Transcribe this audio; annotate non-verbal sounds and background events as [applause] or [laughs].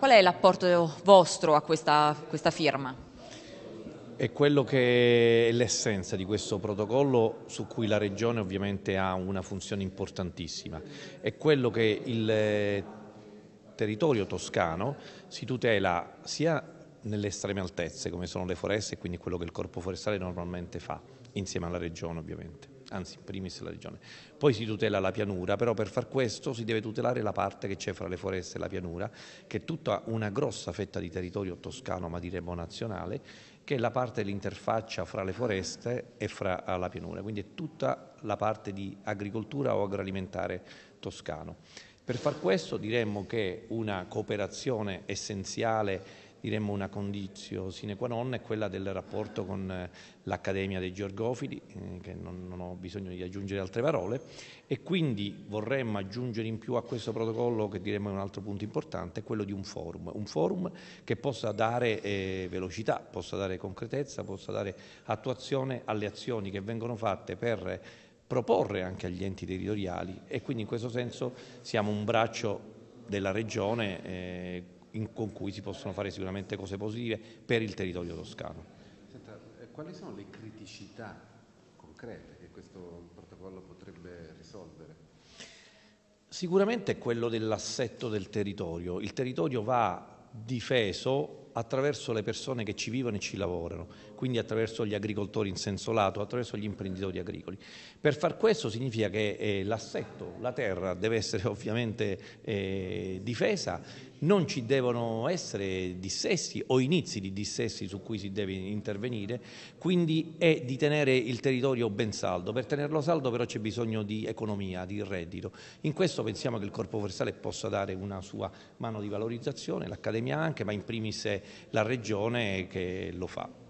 Qual è l'apporto vostro a questa, questa firma? È quello che è l'essenza di questo protocollo su cui la Regione ovviamente ha una funzione importantissima. È quello che il eh, territorio toscano si tutela sia nelle estreme altezze come sono le foreste e quindi quello che il corpo forestale normalmente fa, insieme alla Regione ovviamente anzi in primis la regione. Poi si tutela la pianura, però per far questo si deve tutelare la parte che c'è fra le foreste e la pianura, che è tutta una grossa fetta di territorio toscano, ma diremmo nazionale, che è la parte dell'interfaccia fra le foreste e fra eh, la pianura, quindi è tutta la parte di agricoltura o agroalimentare toscano. Per far questo diremmo che una cooperazione essenziale diremmo una condizio sine qua non è quella del rapporto con eh, l'Accademia dei Georgofili, eh, che non, non, ho bisogno di aggiungere altre parole, e quindi vorremmo aggiungere in più a questo protocollo, che diremmo è un altro punto importante, quello di un forum, un forum che possa dare eh, velocità, possa dare concretezza, possa dare attuazione alle azioni che vengono fatte per proporre anche agli enti territoriali e quindi in questo senso siamo un braccio della regione eh, in, con cui si possono fare sicuramente cose positive per il territorio toscano. Senta, eh, quali sono le criticità concrete che questo protocollo potrebbe risolvere? Sicuramente è quello dell'assetto del territorio. Il territorio va difeso attraverso le persone che ci vivono e ci lavorano, quindi attraverso gli agricoltori in senso lato, attraverso gli imprenditori agricoli. Per far questo significa che eh, l'assetto, la terra deve essere [laughs] ovviamente eh, difesa, non ci devono essere dissessi o inizi di dissessi su cui si deve intervenire, quindi è di tenere il territorio ben saldo. Per tenerlo saldo però c'è bisogno di economia, di reddito. In questo pensiamo che il Corpo Forestale possa dare una sua mano di valorizzazione, l'Accademia anche, ma in primis è la Regione che lo fa.